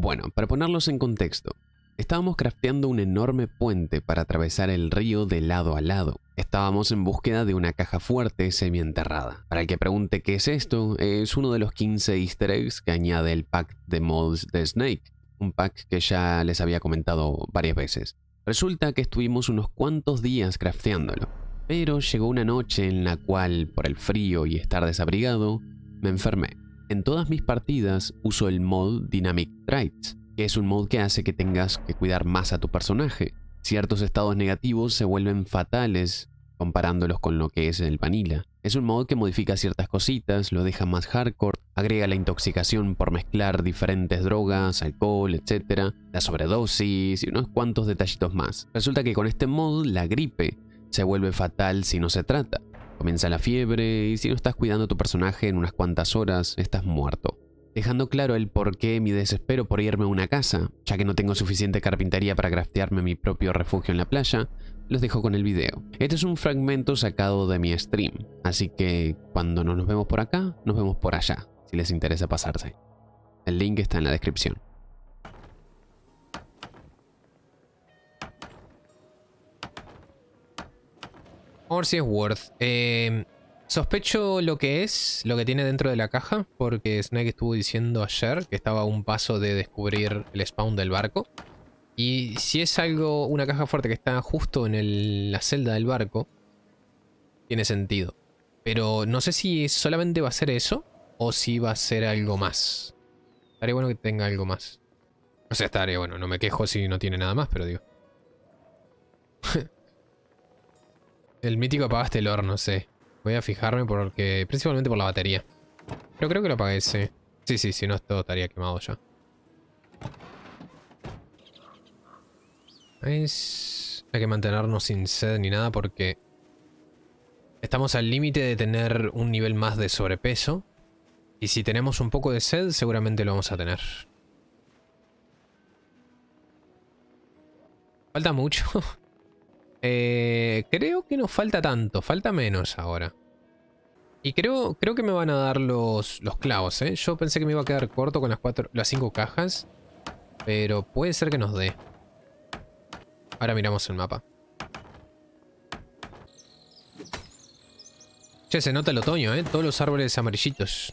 Bueno, para ponerlos en contexto, estábamos crafteando un enorme puente para atravesar el río de lado a lado. Estábamos en búsqueda de una caja fuerte semienterrada. Para el que pregunte qué es esto, es uno de los 15 easter eggs que añade el pack de mods de Snake, un pack que ya les había comentado varias veces. Resulta que estuvimos unos cuantos días crafteándolo, pero llegó una noche en la cual, por el frío y estar desabrigado, me enfermé. En todas mis partidas uso el mod Dynamic Traits, que es un mod que hace que tengas que cuidar más a tu personaje. Ciertos estados negativos se vuelven fatales comparándolos con lo que es el vanilla. Es un mod que modifica ciertas cositas, lo deja más hardcore, agrega la intoxicación por mezclar diferentes drogas, alcohol, etc., la sobredosis y unos cuantos detallitos más. Resulta que con este mod la gripe se vuelve fatal si no se trata. Comienza la fiebre y si no estás cuidando tu personaje en unas cuantas horas, estás muerto. Dejando claro el por qué mi desespero por irme a una casa, ya que no tengo suficiente carpintería para craftearme mi propio refugio en la playa, los dejo con el video. Este es un fragmento sacado de mi stream, así que cuando no nos vemos por acá, nos vemos por allá, si les interesa pasarse. El link está en la descripción. si es Worth. Em, sospecho lo que es, lo que tiene dentro de la caja, porque Snake estuvo diciendo ayer que estaba a un paso de descubrir el spawn del barco. Y si es algo, una caja fuerte que está justo en la celda del barco, tiene sentido. Pero no sé si solamente va a ser eso o si va a ser algo más. Estaría bueno que tenga algo más. O sea, estaría bueno, no me quejo si no tiene nada más, pero digo. El mítico apagaste el horno, sé. Voy a fijarme porque... Principalmente por la batería. Pero creo que lo apagué, sí. Sí, sí, si no todo estaría quemado ya. Hay que mantenernos sin sed ni nada porque... Estamos al límite de tener un nivel más de sobrepeso. Y si tenemos un poco de sed, seguramente lo vamos a tener. Falta mucho. Eh, creo que nos falta tanto, falta menos ahora. Y creo, creo que me van a dar los, los clavos, ¿eh? Yo pensé que me iba a quedar corto con las, cuatro, las cinco cajas. Pero puede ser que nos dé. Ahora miramos el mapa. Che, se nota el otoño, ¿eh? Todos los árboles amarillitos.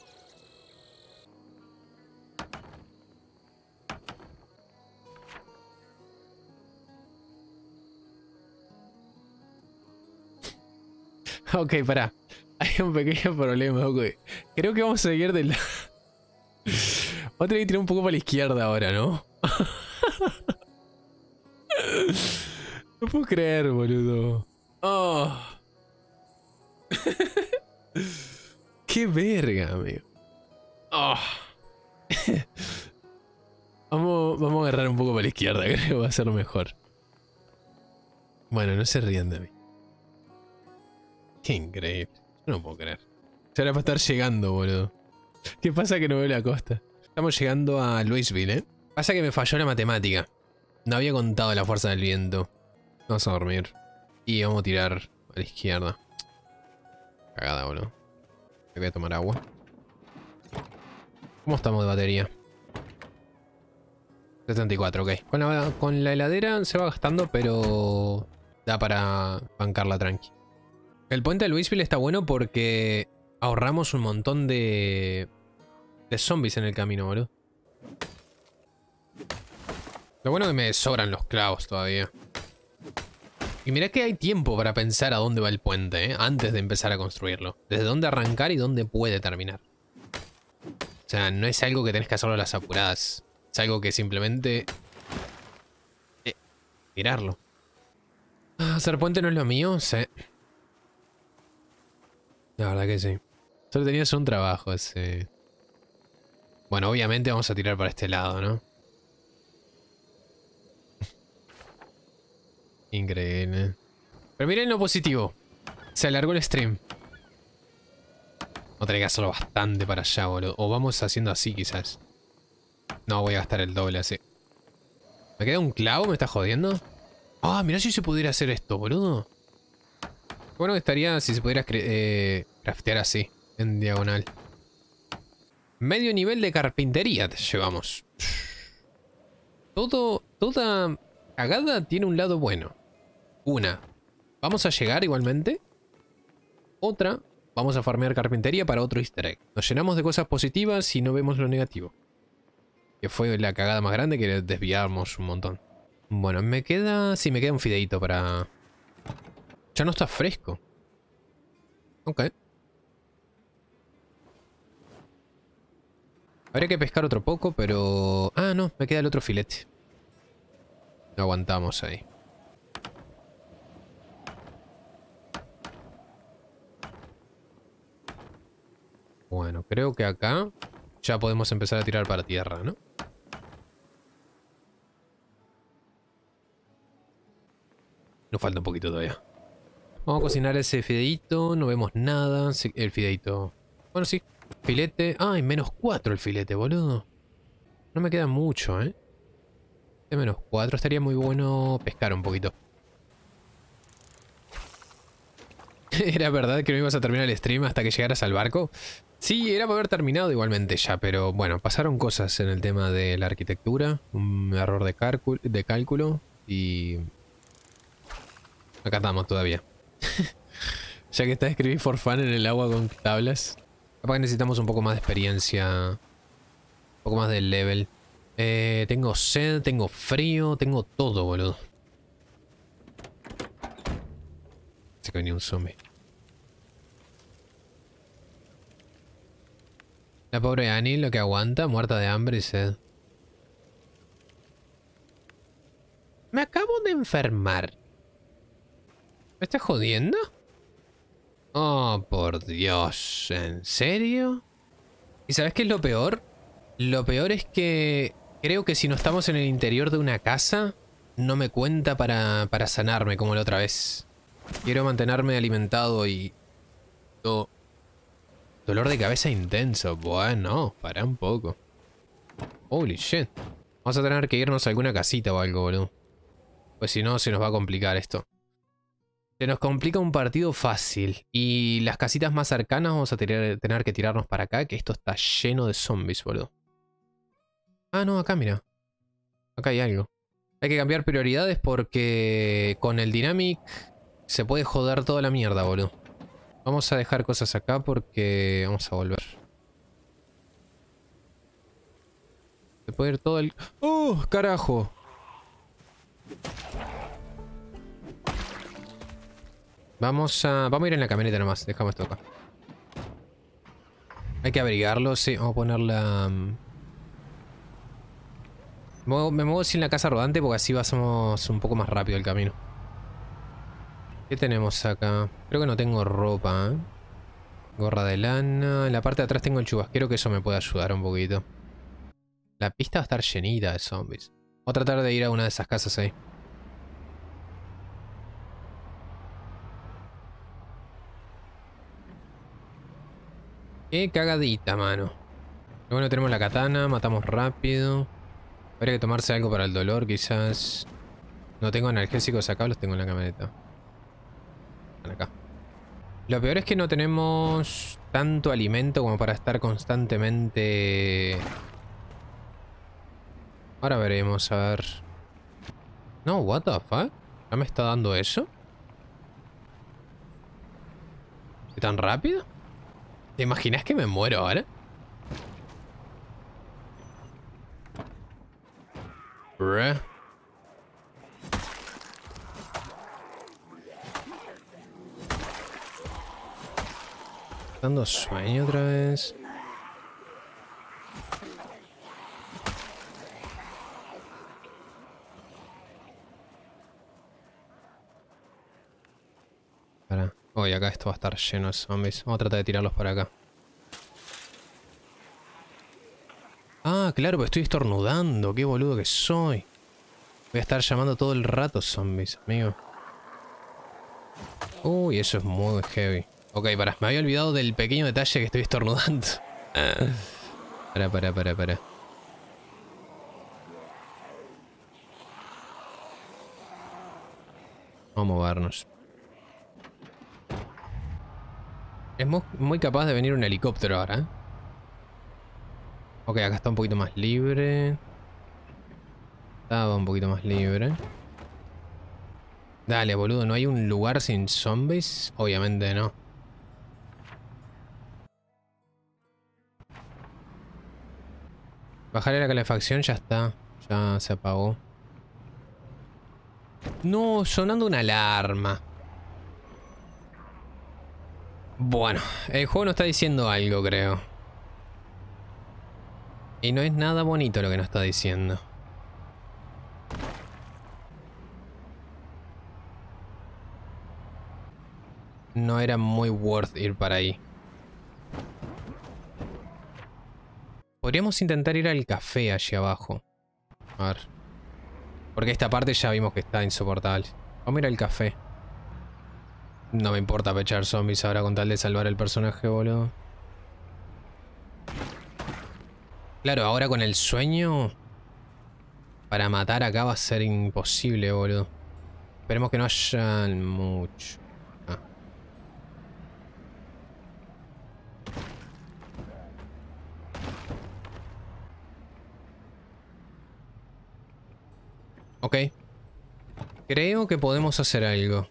Ok, pará. Hay un pequeño problema, ok. Creo que vamos a seguir del... Otra Voy a tener tirar un poco para la izquierda ahora, ¿no? no puedo creer, boludo. Oh. Qué verga, amigo. Oh. vamos, vamos a agarrar un poco para la izquierda, creo que va a ser mejor. Bueno, no se rían de mí. Qué increíble. no puedo creer. Ya va para estar llegando, boludo. ¿Qué pasa que no veo la costa? Estamos llegando a Louisville, ¿eh? Pasa que me falló la matemática. No había contado la fuerza del viento. Vamos a dormir. Y vamos a tirar a la izquierda. Cagada, boludo. Me voy a tomar agua. ¿Cómo estamos de batería? 74, ok. Con la, con la heladera se va gastando, pero da para bancarla tranqui. El puente de Louisville está bueno porque ahorramos un montón de, zombies en el camino, boludo. Lo bueno es que me sobran los clavos todavía. Y mirá que hay tiempo para pensar a dónde va el puente, ¿eh? Antes de empezar a construirlo. Desde dónde arrancar y dónde puede terminar. O sea, no es algo que tenés que hacerlo a las apuradas. Es algo que simplemente... Eh, tirarlo. Hacer puente no es lo mío, sé. Sí. La verdad que sí. Solo tenías un trabajo ese. Bueno, obviamente vamos a tirar para este lado, ¿no? Increíble. Pero miren lo positivo. Se alargó el stream. No tener que hacerlo bastante para allá, boludo. O vamos haciendo así, quizás. No, voy a gastar el doble así. ¿Me queda un clavo? ¿Me está jodiendo? Ah, mira mirá si se pudiera hacer esto, boludo. Bueno estaría si se pudiera eh, craftear así, en diagonal. Medio nivel de carpintería llevamos. Todo, toda cagada tiene un lado bueno. Una, vamos a llegar igualmente. Otra, vamos a farmear carpintería para otro easter egg. Nos llenamos de cosas positivas y no vemos lo negativo. Que fue la cagada más grande que desviamos un montón. Bueno, me queda... Sí, me queda un fideito para ya no está fresco. Ok. Habría que pescar otro poco, pero... Ah, no, me queda el otro filete. aguantamos ahí. Bueno, creo que acá ya podemos empezar a tirar para tierra, ¿no? Nos falta un poquito todavía. Vamos a cocinar ese fideito, no vemos nada. El fideito. Bueno, sí. Filete. Ay, menos 4 el filete, boludo. No me queda mucho, ¿eh? De menos 4 estaría muy bueno pescar un poquito. ¿Era verdad que no ibas a terminar el stream hasta que llegaras al barco? Sí, era para haber terminado igualmente ya, pero bueno, pasaron cosas en el tema de la arquitectura, un error de, de cálculo y... Acá estamos todavía. ya que está escribí for fun en el agua con tablas. Capaz que necesitamos un poco más de experiencia. Un poco más de level. Eh, tengo sed, tengo frío, tengo todo, boludo. Se que un zombie. La pobre Annie lo que aguanta, muerta de hambre y sed. Me acabo de enfermar. ¿Me estás jodiendo? Oh, por Dios. ¿En serio? ¿Y sabes qué es lo peor? Lo peor es que creo que si no estamos en el interior de una casa, no me cuenta para, para sanarme como la otra vez. Quiero mantenerme alimentado y... dolor de cabeza intenso. Bueno, para un poco. Holy shit. Vamos a tener que irnos a alguna casita o algo, boludo. Pues si no, se nos va a complicar esto. Se nos complica un partido fácil. Y las casitas más cercanas vamos a tener, que tirarnos para acá, que esto está lleno de zombies, boludo. Ah, no, acá mira. Acá hay algo. Hay que cambiar prioridades porque con el Dynamic se puede joder toda la mierda, boludo. Vamos a dejar cosas acá porque vamos a volver. Se puede ir todo el... ¡Oh, carajo! Vamos a... Vamos a ir en la camioneta nomás. Dejamos esto acá. Hay que abrigarlo, sí. Vamos a poner la... Mm. Me muevo sin la casa rodante porque así pasamos un poco más rápido el camino. ¿Qué tenemos acá? Creo que no tengo ropa, ¿eh? Gorra de lana. En la parte de atrás tengo el chubasquero que eso me puede ayudar un poquito. La pista va a estar llenita de zombies. Voy a tratar de ir a una de esas casas ahí. Qué cagadita, mano. bueno, tenemos la katana, matamos rápido. Habría que tomarse algo para el dolor, quizás. No tengo analgésicos acá, los tengo en la camioneta. Están acá. Lo peor es que no tenemos tanto alimento como para estar constantemente... Ahora veremos, a ver... No, what the fuck? ¿Ya me está dando eso? ¿Tan rápido? ¿Te imaginas que me muero ahora? dando sueño otra vez. Uy, acá esto va a estar lleno de zombies. Vamos a tratar de tirarlos para acá. Ah, claro, pero pues estoy estornudando. Qué boludo que soy. Voy a estar llamando todo el rato zombies, amigo. Uy, eso es muy heavy. Ok, pará. Me había olvidado del pequeño detalle que estoy estornudando. Para, pará, pará, pará. Vamos a movernos. Es muy capaz de venir un helicóptero ahora, ¿eh? Ok, acá está un poquito más libre. Estaba un poquito más libre. Dale, boludo, ¿no hay un lugar sin zombies? Obviamente no. Bajaré la calefacción, ya está. Ya se apagó. No, sonando una alarma. Bueno, el juego nos está diciendo algo, creo. Y no es nada bonito lo que nos está diciendo. No era muy worth ir para ahí. Podríamos intentar ir al café allí abajo. A ver. Porque esta parte ya vimos que está insoportable. Vamos a ir al café. No me importa pechar zombies ahora con tal de salvar el personaje, boludo. Claro, ahora con el sueño... Para matar acá va a ser imposible, boludo. Esperemos que no hayan mucho. Ok. Creo que podemos hacer algo.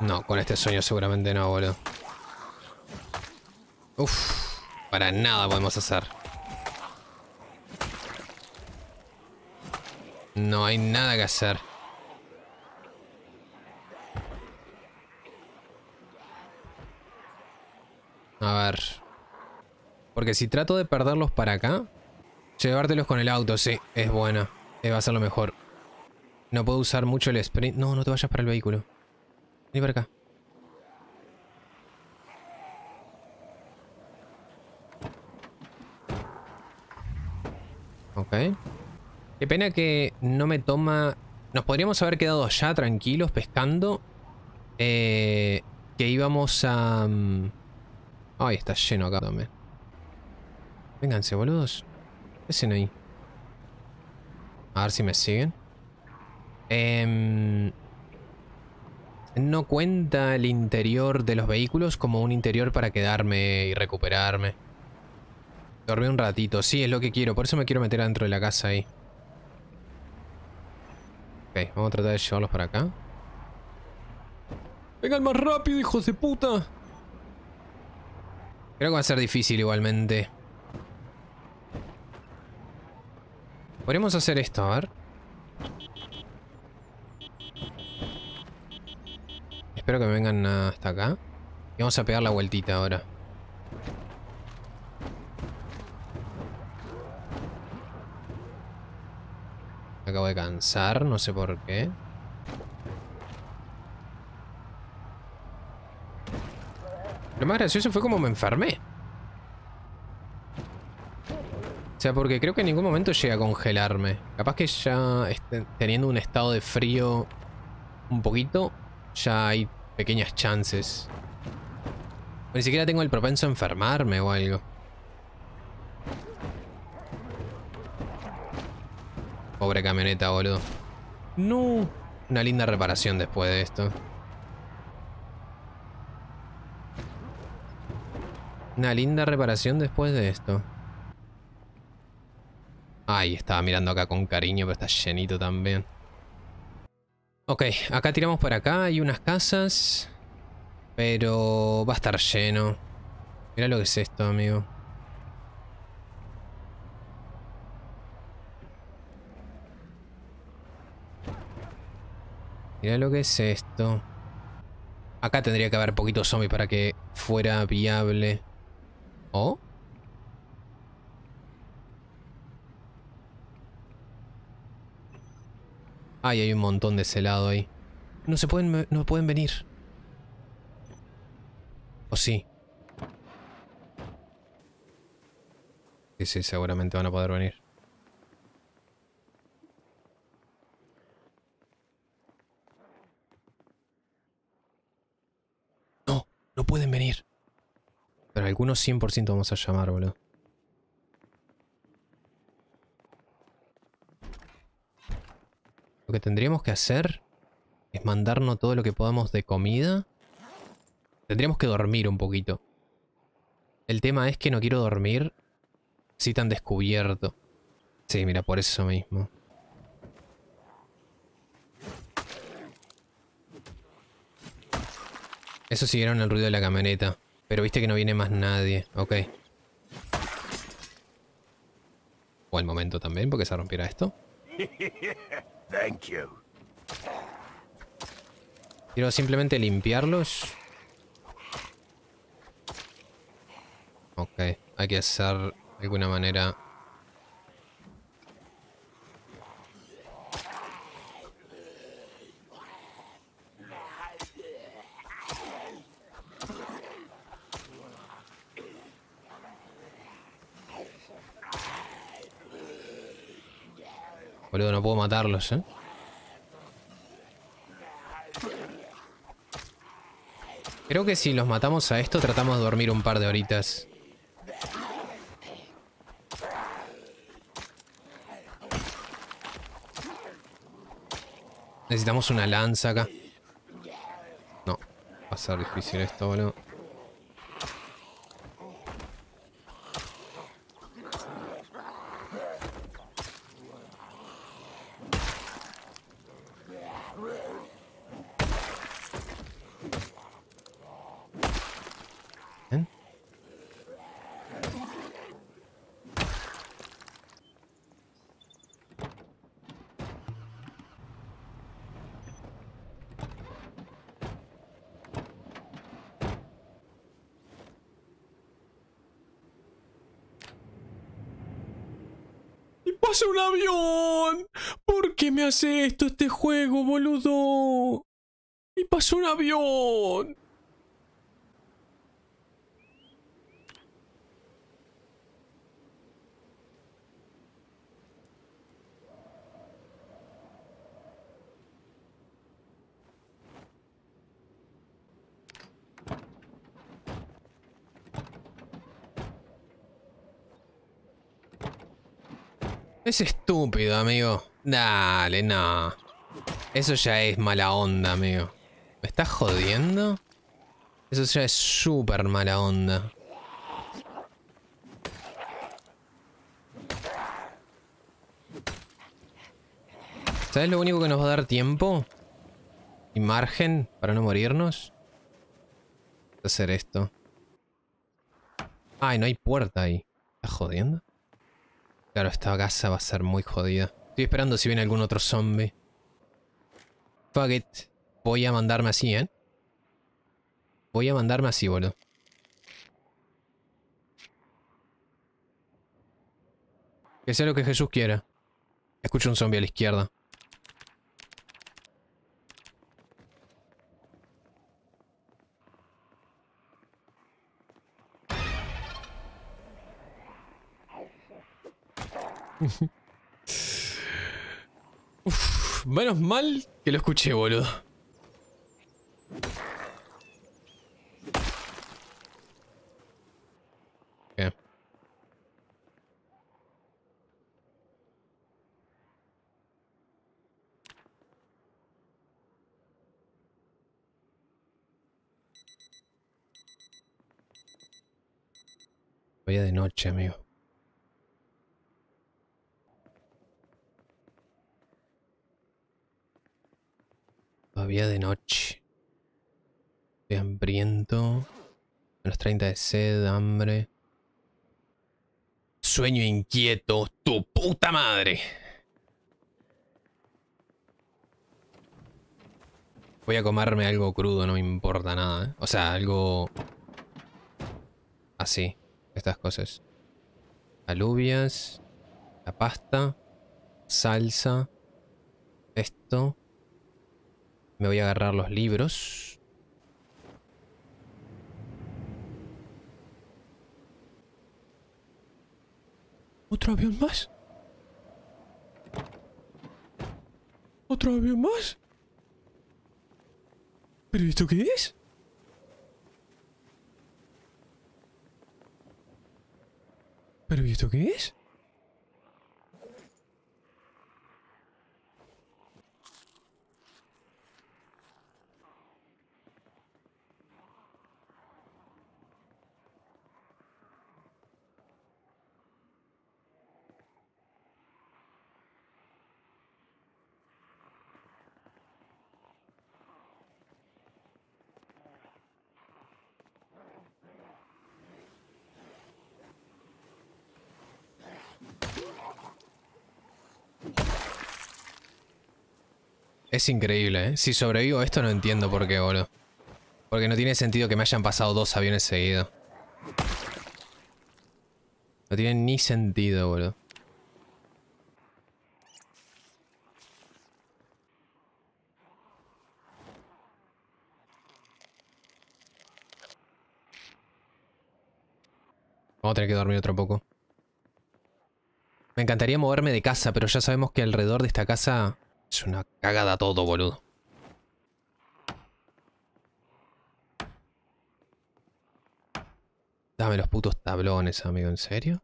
No, con este sueño seguramente no, boludo. Uf, para nada podemos hacer. No hay nada que hacer. A ver. Porque si trato de perderlos para acá, llevártelos con el auto, sí, es buena. Eh, va a ser lo mejor. No puedo usar mucho el sprint. No, no te vayas para el vehículo. Vení para acá. Ok. Qué pena que no me toma... Nos podríamos haber quedado ya tranquilos pescando. Eh, que íbamos a... Mm, ay, está lleno acá también. Vénganse, boludos. ¿Qué hacen ahí? A ver si me siguen. Eh no cuenta el interior de los vehículos como un interior para quedarme y recuperarme. Dormí un ratito, sí, es lo que quiero, por eso me quiero meter adentro de la casa ahí. Ok, vamos a tratar de llevarlos para acá. ¡Vengan más rápido, hijos de puta! Creo que va a ser difícil igualmente. Podríamos hacer esto, a ver. espero que me vengan hasta acá. Y vamos a pegar la vueltita ahora. acabo de cansar, no sé por qué. Lo más gracioso fue como me enfermé. O sea, porque creo que en ningún momento llega a congelarme. Capaz que ya este, teniendo un estado de frío un poquito, ya hay pequeñas chances. Ni siquiera tengo el propenso a enfermarme o algo. Pobre camioneta, boludo. No. Una linda reparación después de esto. Una linda reparación después de esto. Ay, estaba mirando acá con cariño, pero está llenito también. Ok, acá tiramos por acá. Hay unas casas. Pero va a estar lleno. Mira lo que es esto, amigo. Mirá lo que es esto. Acá tendría que haber poquito zombie para que fuera viable. ¿O? ¿Oh? Ay, hay un montón de celado ahí. No se pueden, no pueden venir. ¿O sí? Sí, sí, seguramente van a poder venir. No, no pueden venir. Pero algunos 100% vamos a llamar, boludo. Lo que tendríamos que hacer es mandarnos todo lo que podamos de comida. Tendríamos que dormir un poquito. El tema es que no quiero dormir si tan descubierto. Sí, mira, por eso mismo. Eso siguieron el ruido de la camioneta. Pero viste que no viene más nadie. Ok. O el momento también, porque se rompiera esto. Thank Quiero simplemente limpiarlos. Ok, hay que hacer de alguna manera no puedo matarlos, ¿eh? Creo que si los matamos a esto, tratamos de dormir un par de horitas. Necesitamos una lanza acá. No, va a ser difícil esto, boludo. pasa un avión. ¿Por qué me hace esto este juego, boludo? Y pasó un avión. Es estúpido, amigo. Dale, no. Eso ya es mala onda, amigo. ¿Me estás jodiendo? Eso ya es súper mala onda. ¿Sabes lo único que nos va a dar tiempo? Y margen para no morirnos. Hacer esto. Ay, no hay puerta ahí. ¿Estás jodiendo? Claro, esta casa va a ser muy jodida. Estoy esperando si viene algún otro zombie. Fuck it. Voy a mandarme así, ¿eh? Voy a mandarme así, boludo. Que sea lo que Jesús quiera. Escucho un zombie a la izquierda. menos mal que lo escuché, boludo. Voy de noche, amigo. Todavía de noche. Estoy hambriento. A 30 de sed, hambre. Sueño inquieto, tu puta madre. Voy a comerme algo crudo, no me importa nada. ¿eh? O sea, algo... Así, estas cosas. Alubias, la pasta, salsa, esto. Me voy a agarrar los libros. ¿Otro avión más? ¿Otro avión más? ¿Pero esto qué es? ¿Pero esto qué es? Es increíble, ¿eh? Si sobrevivo esto no entiendo por qué, boludo. Porque no tiene sentido que me hayan pasado dos aviones seguidos. No tiene ni sentido, boludo. Vamos a tener que dormir otro poco. Me encantaría moverme de casa, pero ya sabemos que alrededor de esta casa es una cagada todo, boludo. Dame los putos tablones, amigo. ¿En serio?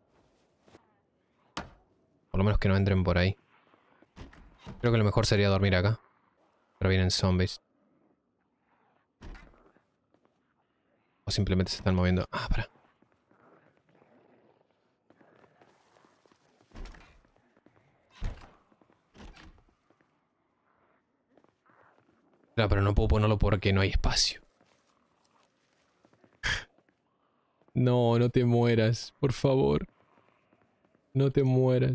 Por lo menos que no entren por ahí. Creo que lo mejor sería dormir acá. Pero vienen zombies. O simplemente se están moviendo. Ah, para. pero no puedo ponerlo porque no hay espacio. No, no te mueras, por favor. No te mueras.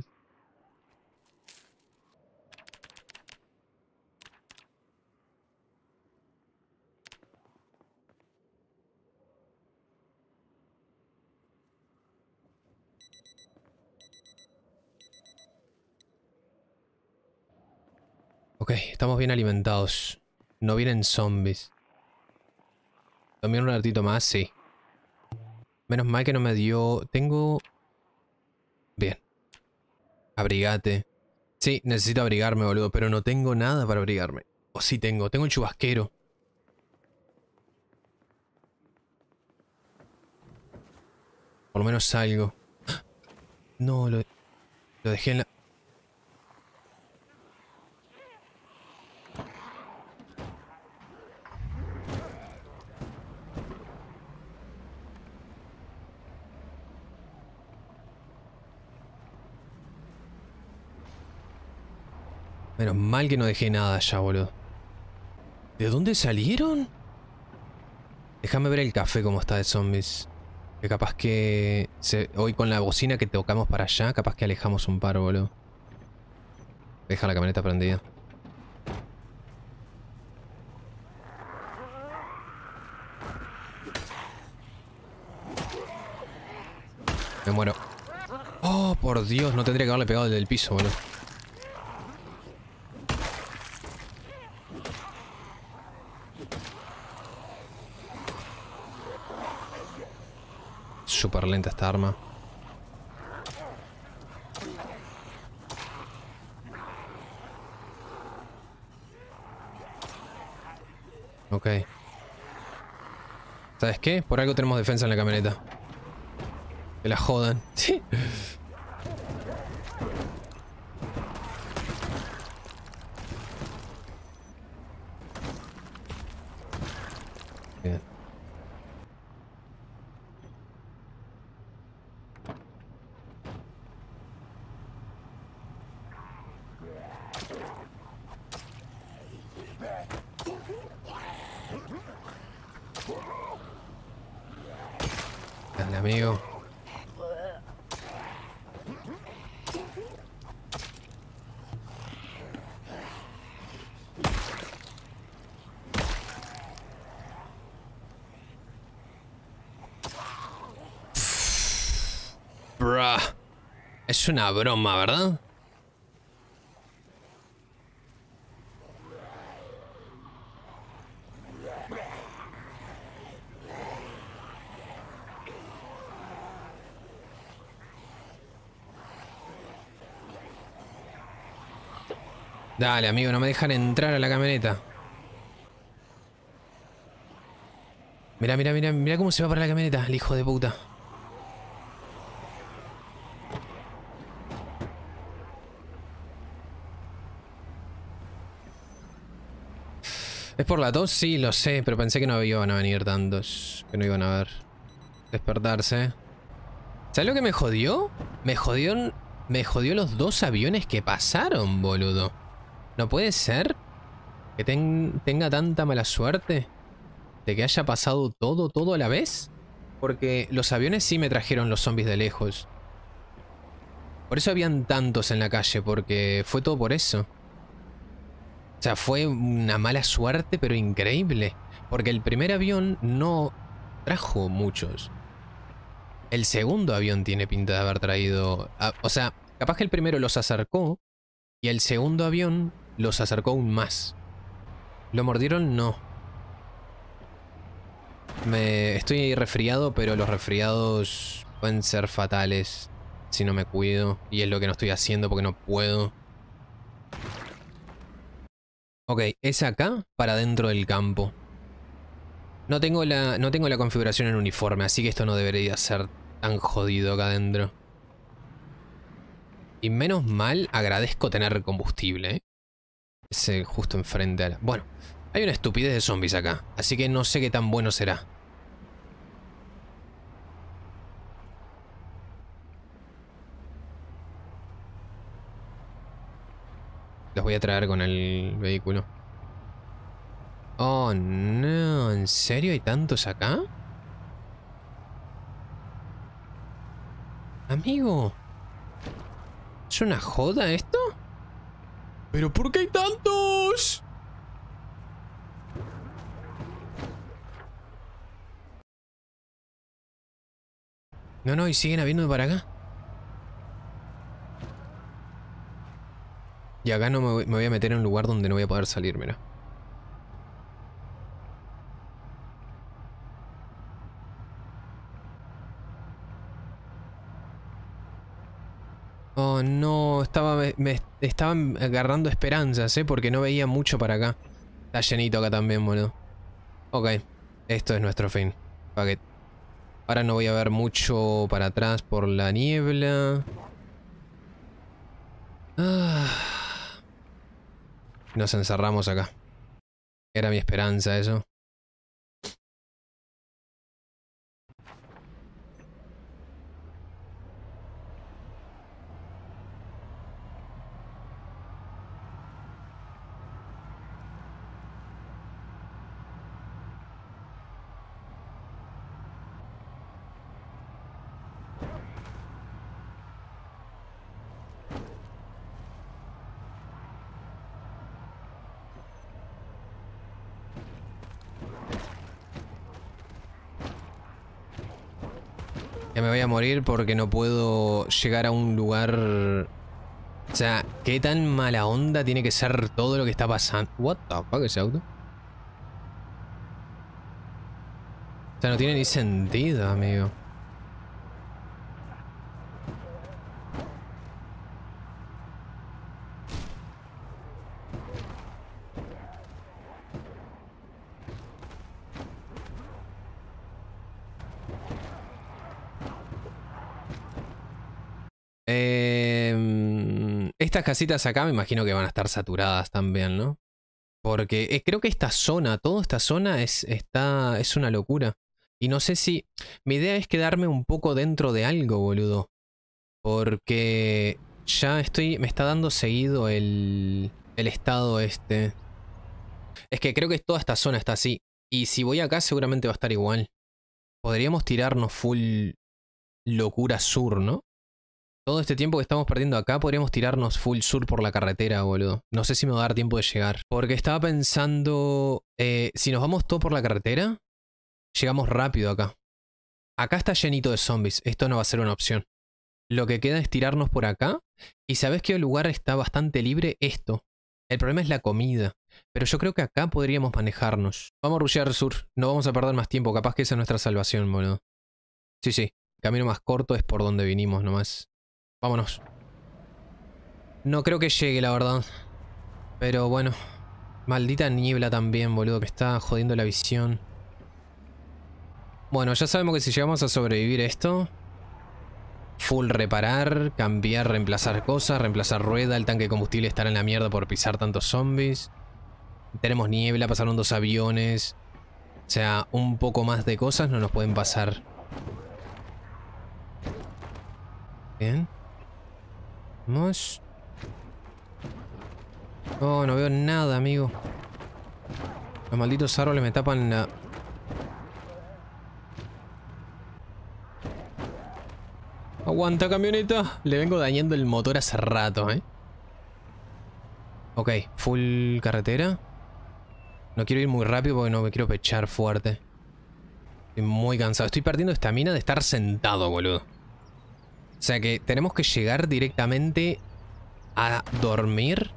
Ok, estamos bien alimentados. No vienen zombies. También un ratito más, sí. Menos mal que no me dio... Tengo... Bien. Abrigate. Sí, necesito abrigarme, boludo, pero no tengo nada para abrigarme. O sí tengo, tengo un chubasquero. Por lo menos salgo. No, lo, lo dejé en la... Menos mal que no dejé nada allá, boludo. ¿De dónde salieron? Déjame ver el café como está de zombies. Que capaz que... hoy con la bocina que tocamos para allá, capaz que alejamos un par, boludo. Deja la camioneta prendida. Me muero. Oh, por Dios, no tendría que haberle pegado desde el piso, boludo. súper lenta esta arma. Ok. ¿Sabes qué? Por algo tenemos defensa en la camioneta. Que la jodan. Sí. una broma, ¿verdad? Dale, amigo, no me dejan entrar a la camioneta. Mira, mira, mira, mira cómo se va para la camioneta, el hijo de puta. ¿Es por la tos? Sí, lo sé, pero pensé que no iban a venir tantos. Que no iban a ver. Despertarse. ¿Sabes lo que me jodió? Me jodió, me jodió los dos aviones que pasaron, boludo. No puede ser que tenga tanta mala suerte de que haya pasado todo, todo a la vez. Porque los aviones sí me trajeron los zombies de lejos. Por eso habían tantos en la calle, porque fue todo por eso. O sea, fue una mala suerte, pero increíble. Porque el primer avión no trajo muchos. El segundo avión tiene pinta de haber traído... o sea, capaz que el primero los acercó y el segundo avión los acercó aún más. ¿Lo mordieron? No. Me estoy resfriado, pero los resfriados pueden ser fatales si no me cuido. Y es lo que no estoy haciendo porque no puedo. Ok, es acá para dentro del campo. No tengo, la, no tengo la configuración en uniforme, así que esto no debería ser tan jodido acá adentro. Y menos mal, agradezco tener combustible, ¿eh? Ese justo enfrente Bueno, hay una estupidez de zombies acá, así que no sé qué tan bueno será. Los voy a traer con el vehículo. Oh, no. ¿En serio hay tantos acá? Amigo. ¿Es una joda esto? ¿Pero por qué hay tantos? No, no, y siguen habiendo para acá. Y acá no me voy, a meter en un lugar donde no voy a poder salir, mira. Oh, no, estaba, estaban agarrando esperanzas, ¿eh? Porque no veía mucho para acá. Está llenito acá también, boludo. Ok, esto es nuestro fin. que... Ahora no voy a ver mucho para atrás por la niebla. Ah. Nos encerramos acá. Era mi esperanza eso. morir porque no puedo llegar a un lugar... O sea, ¿qué tan mala onda tiene que ser todo lo que está pasando? What the fuck, ese auto? O sea, no tiene ni sentido, amigo. Estas casitas acá me imagino que van a estar saturadas también, ¿no? Porque eh, creo que esta zona, toda esta zona es, está, es una locura. Y no sé si... Mi idea es quedarme un poco dentro de algo, boludo. Porque ya estoy... Me está dando seguido el, el estado este. Es que creo que toda esta zona está así. Y si voy acá seguramente va a estar igual. Podríamos tirarnos full locura sur, ¿no? Todo este tiempo que estamos perdiendo acá podríamos tirarnos full sur por la carretera, boludo. No sé si me va a dar tiempo de llegar. Porque estaba pensando, eh, si nos vamos todo por la carretera, llegamos rápido acá. Acá está llenito de zombies, esto no va a ser una opción. Lo que queda es tirarnos por acá. Y sabes el lugar está bastante libre esto. El problema es la comida. Pero yo creo que acá podríamos manejarnos. Vamos a rushear sur, no vamos a perder más tiempo, capaz que esa es nuestra salvación, boludo. Sí, sí, camino más corto es por donde vinimos nomás. Vámonos. No creo que llegue, la verdad. Pero bueno. Maldita niebla también, boludo. Que está jodiendo la visión. Bueno, ya sabemos que si llegamos a sobrevivir esto... Full reparar, cambiar, reemplazar cosas, reemplazar rueda, el tanque de combustible estará en la mierda por pisar tantos zombies. Tenemos niebla, pasaron dos aviones. O sea, un poco más de cosas no nos pueden pasar. Bien. No No, veo nada, amigo. Los malditos árboles me tapan la... Aguanta, camioneta. Le vengo dañando el motor hace rato, ¿eh? Ok, full carretera. No quiero ir muy rápido porque no me quiero pechar fuerte. Estoy muy cansado. Estoy perdiendo esta mina de estar sentado, boludo. O sea que tenemos que llegar directamente a dormir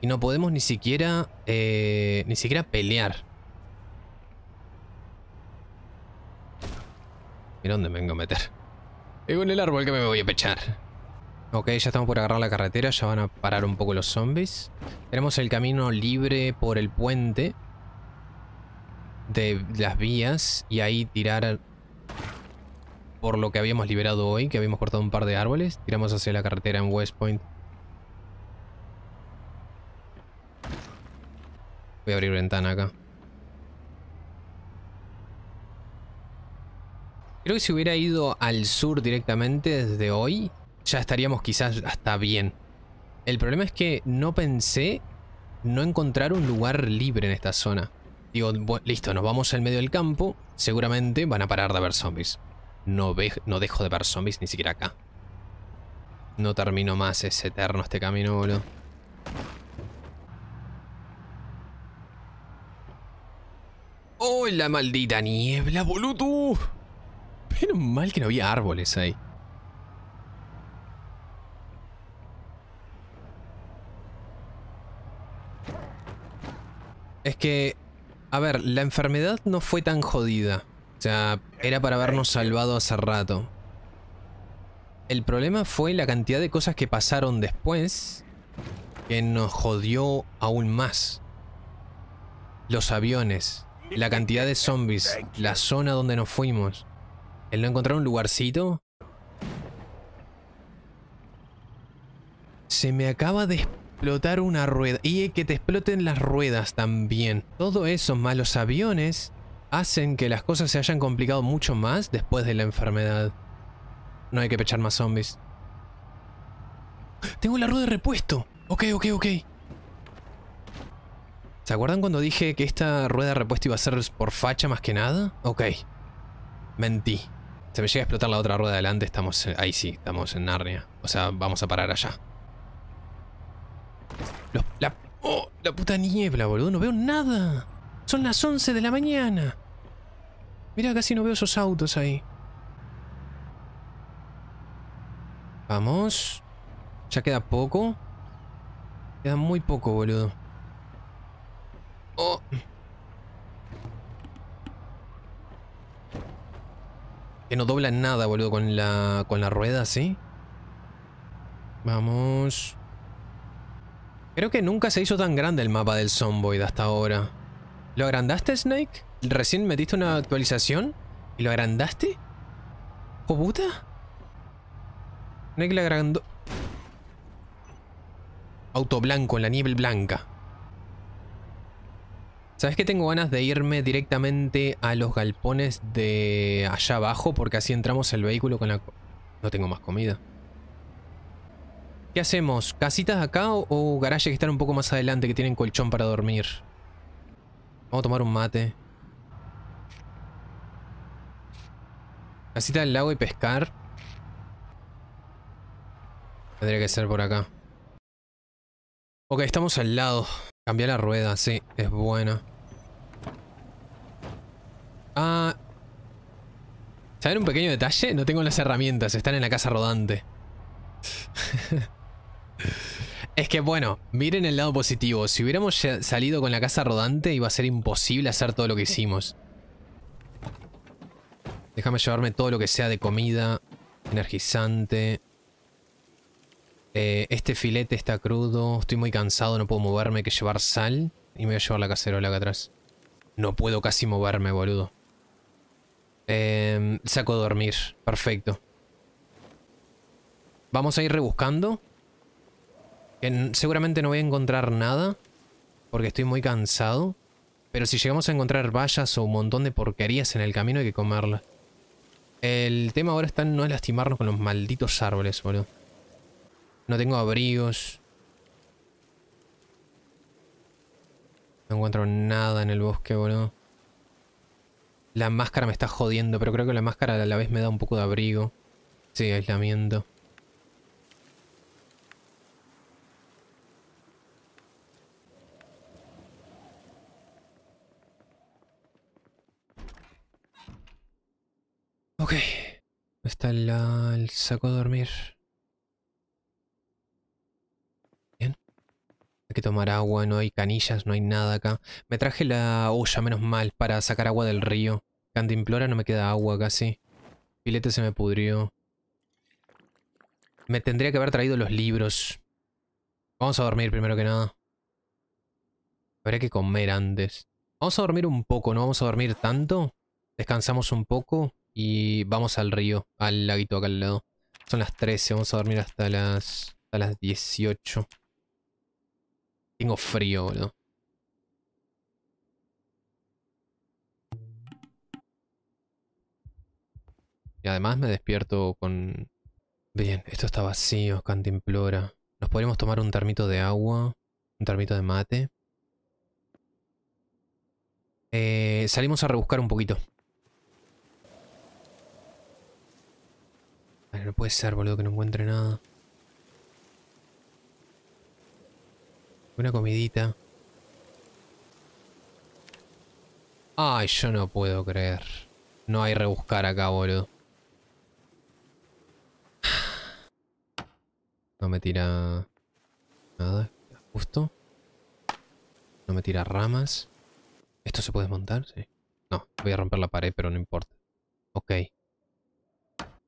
y no podemos ni siquiera, eh, ni siquiera pelear. Mira dónde vengo a meter. Digo en el árbol que me voy a pechar. Ok, ya estamos por agarrar la carretera, ya van a parar un poco los zombies. Tenemos el camino libre por el puente de las vías y ahí tirar por lo que habíamos liberado hoy, que habíamos cortado un par de árboles. Tiramos hacia la carretera en West Point. Voy a abrir ventana acá. Creo que si hubiera ido al sur directamente desde hoy, ya estaríamos quizás hasta bien. El problema es que no pensé no encontrar un lugar libre en esta zona. Digo, listo, nos vamos al medio del campo, seguramente van a parar de haber zombies. No, dejo de ver zombies ni siquiera acá. No termino más, es eterno este camino, boludo. ¡Oh, la maldita niebla, boludo! Pero mal que no había árboles ahí. Es que, a ver, la enfermedad no fue tan jodida. O sea, era para habernos salvado hace rato. El problema fue la cantidad de cosas que pasaron después que nos jodió aún más. Los aviones, la cantidad de zombies, la zona donde nos fuimos. El no encontrar un lugarcito. Se me acaba de explotar una rueda. Y que te exploten las ruedas también. Todo eso, más los aviones, hacen que las cosas se hayan complicado mucho más después de la enfermedad. No hay que pechar más zombies. Tengo la rueda de repuesto. Ok, ok, ok. ¿Se acuerdan cuando dije que esta rueda de repuesto iba a ser por facha más que nada? Ok. Mentí. Se me llega a explotar la otra rueda adelante, estamos... Eh, ahí sí, estamos en Narnia. O sea, vamos a parar allá. la, oh, la puta niebla, boludo. No veo nada. Son las 11 de la mañana. Mira, casi no veo esos autos ahí. Vamos. Ya queda poco. Queda muy poco, boludo. Oh. Que no dobla nada, boludo, con la, con la rueda, ¿sí? Vamos. Creo que nunca se hizo tan grande el mapa del Zomboid hasta ahora. ¿Lo agrandaste, Snake? recién metiste una actualización y lo agrandaste. ¿O ¿Oh, puta? No que la agrandó. Auto blanco en la nieve blanca. ¿Sabes que tengo ganas de irme directamente a los galpones de allá abajo? Porque así entramos el vehículo con la... No tengo más comida. ¿Qué hacemos? ¿Casitas acá o, o garajes que están un poco más adelante que tienen colchón para dormir? Vamos a tomar un mate. Casita del lago y pescar. Tendría que ser por acá. Ok, estamos al lado. Cambiar la rueda, sí, es buena. Ah. ¿Saben un pequeño detalle? No tengo las herramientas, están en la casa rodante. es que bueno, miren el lado positivo. Si hubiéramos salido con la casa rodante iba a ser imposible hacer todo lo que hicimos. Déjame llevarme todo lo que sea de comida. Energizante. Eh, este filete está crudo. Estoy muy cansado, no puedo moverme. Hay que llevar sal. Y me voy a llevar la cacerola acá atrás. No puedo casi moverme, boludo. Eh, saco dormir. Perfecto. Vamos a ir rebuscando. seguramente no voy a encontrar nada. Porque estoy muy cansado. Pero si llegamos a encontrar vallas o un montón de porquerías en el camino hay que comerlas. El tema ahora está en no lastimarnos con los malditos árboles, boludo. No tengo abrigos. No encuentro nada en el bosque, boludo. La máscara me está jodiendo, pero creo que la máscara a la vez me da un poco de abrigo. Sí, aislamiento. Está el saco de dormir. Bien. Hay que tomar agua, no hay canillas, no hay nada acá. Me traje la olla, menos mal, para sacar agua del río. implora, no me queda agua casi. Filete se me pudrió. Me tendría que haber traído los libros. Vamos a dormir primero que nada. Habría que comer antes. Vamos a dormir un poco, no vamos a dormir tanto. Descansamos un poco. Y vamos al río, al laguito acá al lado. Son las 13, vamos a dormir hasta las, las 18. Tengo frío, boludo. Y además me despierto con... Bien, esto está vacío, cantimplora. Nos podríamos tomar un termito de agua, un termito de mate. Eh, salimos a rebuscar un poquito. no puede ser, boludo, que no encuentre nada. Una comidita. Ay, yo no puedo creer. No hay rebuscar acá, boludo. No me tira nada, justo. No me tira ramas. ¿Esto se puede desmontar? Sí. No, voy a romper la pared, pero no importa. Ok.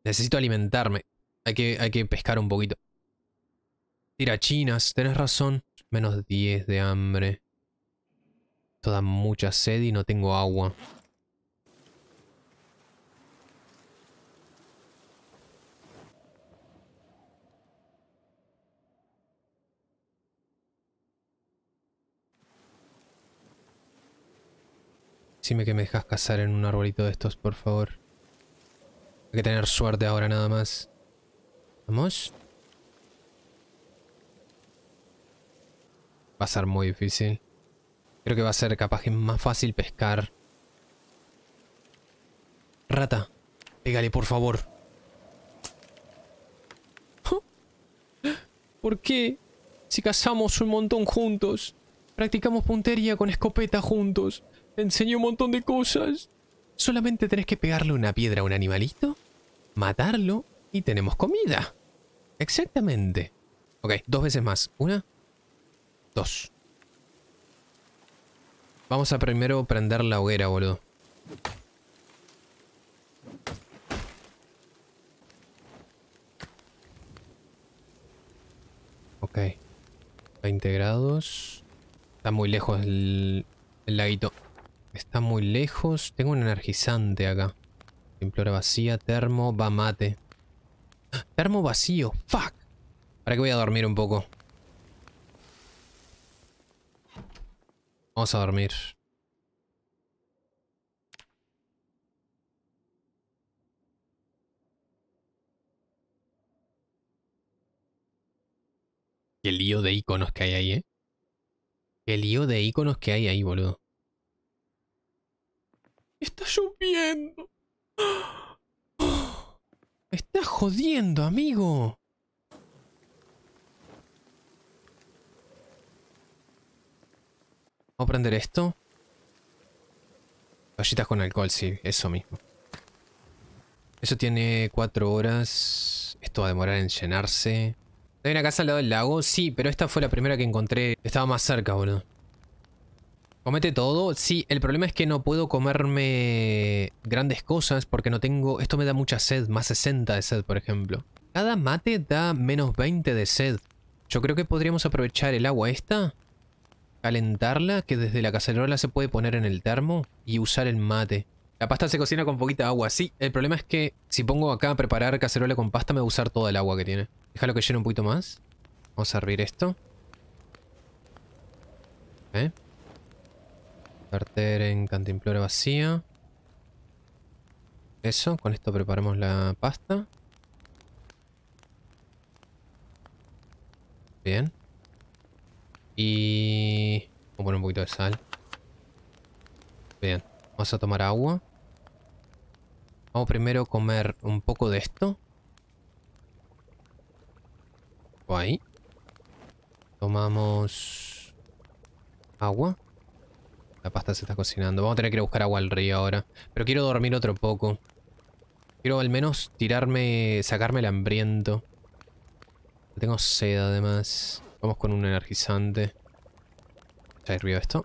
Necesito alimentarme. Hay que, hay que pescar un poquito. Tirachinas, tenés razón. Menos 10 de hambre. Esto da mucha sed y no tengo agua. Dime que me dejas cazar en un arbolito de estos, por favor. Hay que tener suerte ahora nada más. ¿Vamos? Va a ser muy difícil. Creo que va a ser capaz que más fácil pescar. Rata, pégale por favor. ¿Por qué? Si cazamos un montón juntos, practicamos puntería con escopeta juntos, te enseño un montón de cosas. ¿Solamente tenés que pegarle una piedra a un animalito? matarlo y tenemos comida. Exactamente. Ok, dos veces más. Una, dos. Vamos a primero prender la hoguera, boludo. Ok. 20 grados. Está muy lejos el, el laguito. Está muy lejos. Tengo un energizante acá. Plora vacía, termo, va mate. Termo vacío, fuck. Ahora que voy a dormir un poco. Vamos a dormir. Qué lío de iconos que hay ahí, eh. Qué lío de iconos que hay ahí, boludo. Está lloviendo. ¡Me estás jodiendo, amigo! Vamos a prender esto. Galletas con alcohol, sí, eso mismo. Eso tiene cuatro horas. Esto va a demorar en llenarse. ¿Hay una casa al lado del lago? Sí, pero esta fue la primera que encontré. Estaba más cerca, boludo. Comete todo. Sí, el problema es que no puedo comerme grandes cosas porque no tengo... Esto me da mucha sed, más 60 de sed, por ejemplo. Cada mate da menos 20 de sed. Yo creo que podríamos aprovechar el agua esta, calentarla, que desde la cacerola se puede poner en el termo y usar el mate. La pasta se cocina con poquita agua. Sí, el problema es que si pongo acá a preparar cacerola con pasta me va a usar toda el agua que tiene. Déjalo que llene un poquito más. Vamos a hervir esto. ¿Eh? Verter en cantimplora vacía. Eso, con esto preparamos la pasta. Bien. Y... Vamos a poner un poquito de sal. Bien. Vamos a tomar agua. Vamos primero a comer un poco de esto. Ahí. Tomamos agua. La pasta se está cocinando. Vamos a tener que buscar agua al río ahora. Pero quiero dormir otro poco. Quiero al menos tirarme... Sacarme el hambriento. Tengo sed además. Vamos con un energizante. Ya hirvió esto.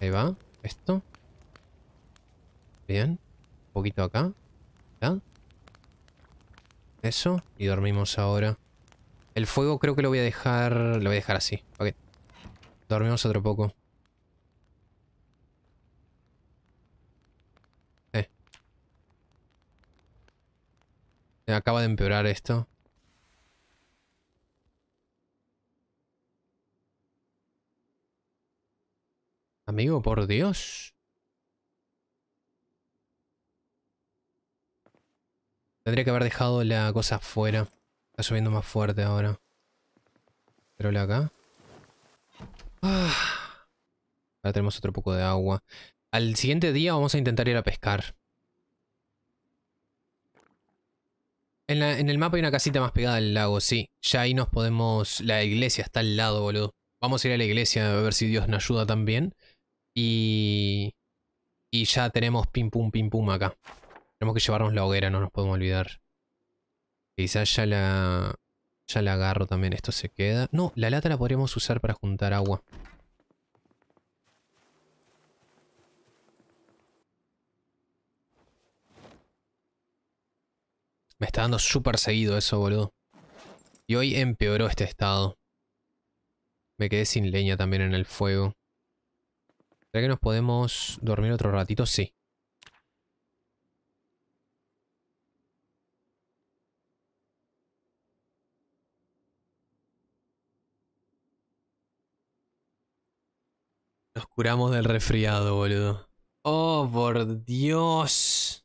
Ahí va. Esto. Bien. Un poquito acá. ¿Ya? Eso. Y dormimos ahora. El fuego creo que lo voy a dejar... Lo voy a dejar así. Ok. Dormimos otro poco. Eh. eh. acaba de empeorar esto. Amigo, por Dios. Tendría que haber dejado la cosa afuera. Está subiendo más fuerte ahora. Pero la acá. Ahora tenemos otro poco de agua. Al siguiente día vamos a intentar ir a pescar. En, el mapa hay una casita más pegada al lago, sí. Ya ahí nos podemos... La iglesia está al lado, boludo. Vamos a ir a la iglesia a ver si Dios nos ayuda también. Y... Y ya tenemos pim pum pim pum acá. Tenemos que llevarnos la hoguera, no nos podemos olvidar. Quizás ya la... Ya la agarro también. Esto se queda. No, la lata la podríamos usar para juntar agua. Me está dando súper seguido eso, boludo. Y hoy empeoró este estado. Me quedé sin leña también en el fuego. ¿Será que nos podemos dormir otro ratito? Sí. Nos curamos del resfriado, boludo. Oh, por Dios.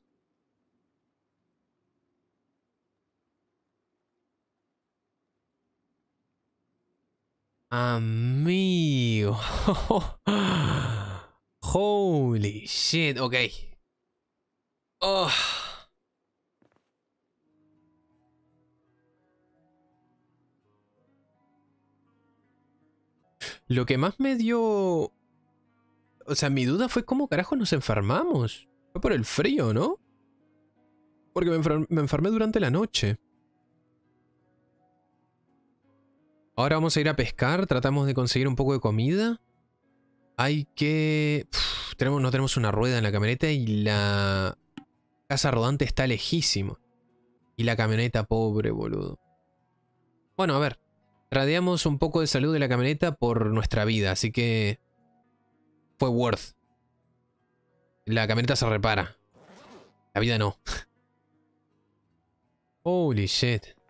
Amigo. Holy shit, ok. Oh. Lo que más me dio o sea, mi duda fue cómo carajo nos enfermamos. Fue por el frío, ¿no? Porque me, enfermé durante la noche. Ahora vamos a ir a pescar, tratamos de conseguir un poco de comida. Hay que... tenemos, no tenemos una rueda en la camioneta y la casa rodante está lejísima. Y la camioneta, pobre boludo. Bueno, a ver. Tradeamos un poco de salud de la camioneta por nuestra vida, así que fue Worth. La camioneta se repara. La vida no. Holy shit.